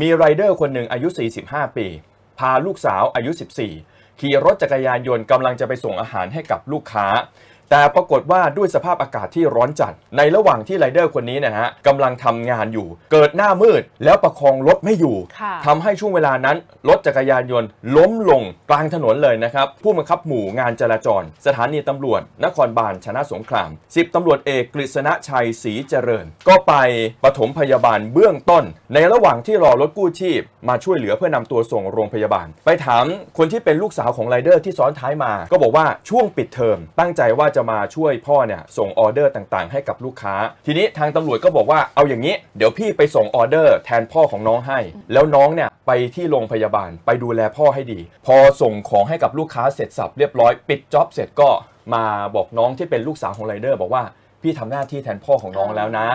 มีไรเดอร์คนหนึ่งอายุ 45 ปี พาลูกสาวอายุ 14 ขี่รถจักรยานยนต์กำลังจะไปส่งอาหารให้กับลูกค้าแต่ปรากฏว่าด้วยสภาพอากาศที่ร้อนจัด ในระหว่างที่ไรเดอร์คนนี้นะฮะกำลังทำงานอยู่ เกิดหน้ามืดแล้วประคองรถไม่อยู่ทำทำให้ช่วงเวลานั้น รถจักรยานยนต์ล้มลง กลางถนนเลยนะครับ ผู้บังคับหมู่งานจราจร สถานีตำรวจ นครบาล ชนะสงครามสิบตำรวจเอกกฤษณชัยศรีเจริญ ก็ไปปฐมพยาบาลเบื้องต้น ในระหว่างที่รอรถกู้ชีพมาช่วยเหลือเพื่อนำตัวส่งโรงพยาบาล ไปถามคนที่เป็นลูกสาวของไรเดอร์ที่ซ้อนท้ายมาก็บอกว่าช่วงปิดเทอม ตั้งใจว่าจะมาช่วยพ่อเนี่ยส่งออเดอร์ต่างๆให้กับลูกค้า ทีนี้ทางตำรวจก็บอกว่าเอาอย่างนี้ เดี๋ยวพี่ไปส่งออเดอร์แทนพ่อของน้องให้ แล้วน้องเนี่ยไปที่โรงพยาบาลไปดูแลพ่อให้ดี พอส่งของให้กับลูกค้าเสร็จสับเรียบร้อยปิดจ็อบเสร็จก็มาบอกน้องที่เป็นลูกสาวของไรเดอร์บอกว่าพี่ทำหน้าที่แทนพ่อของน้องแล้วนะ